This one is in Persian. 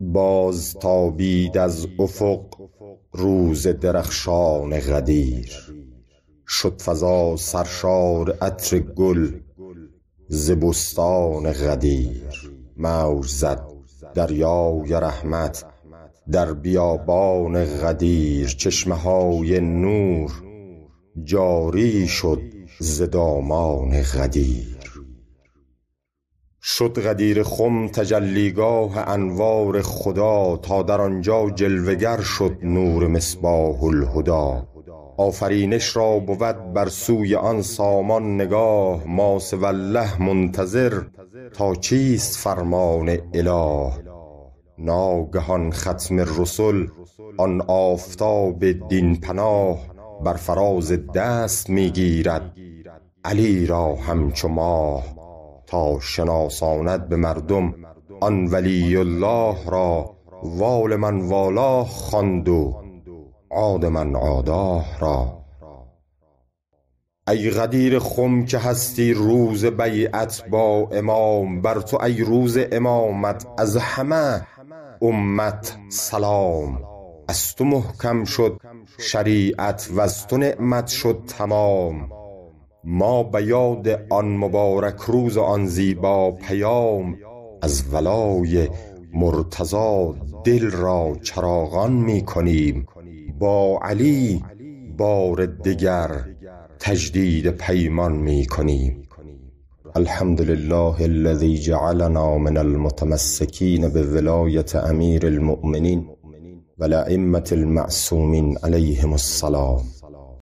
باز تابید از افق روز درخشان غدیر شد فضا سرشار عطر گل زبستان غدیر موج زد دریای رحمت در بیابان غدیر چشمه های نور جاری شد زدامان غدیر شد غدیر خم تجلیگاه انوار خدا تا در آنجا جلوگر شد نور مصباح الهدا آفرینش را بود بر سوی آن سامان نگاه ما والله منتظر تا چیست فرمان اله ناگهان ختم رسول آن آفتاب دین پناه بر فراز دست میگیرد علی را همچو ماه تا شناساند به مردم آن ولی الله را وال من والا خواند و عاد من عاداه را ای غدیر خم که هستی روز بیعت با امام بر تو ای روز امامت از همه امت سلام از تو محکم شد شریعت و از تو نعمت شد تمام ما به یاد آن مبارک روز آن زیبا پیام از ولای مرتضا دل را چراغان می کنیم با علی بار دگر تجدید پیمان می کنیم الحمد لله الذي جعلنا من المتمسكين بولاية أمير المؤمنين والأئمة المعصومين عليهم السلام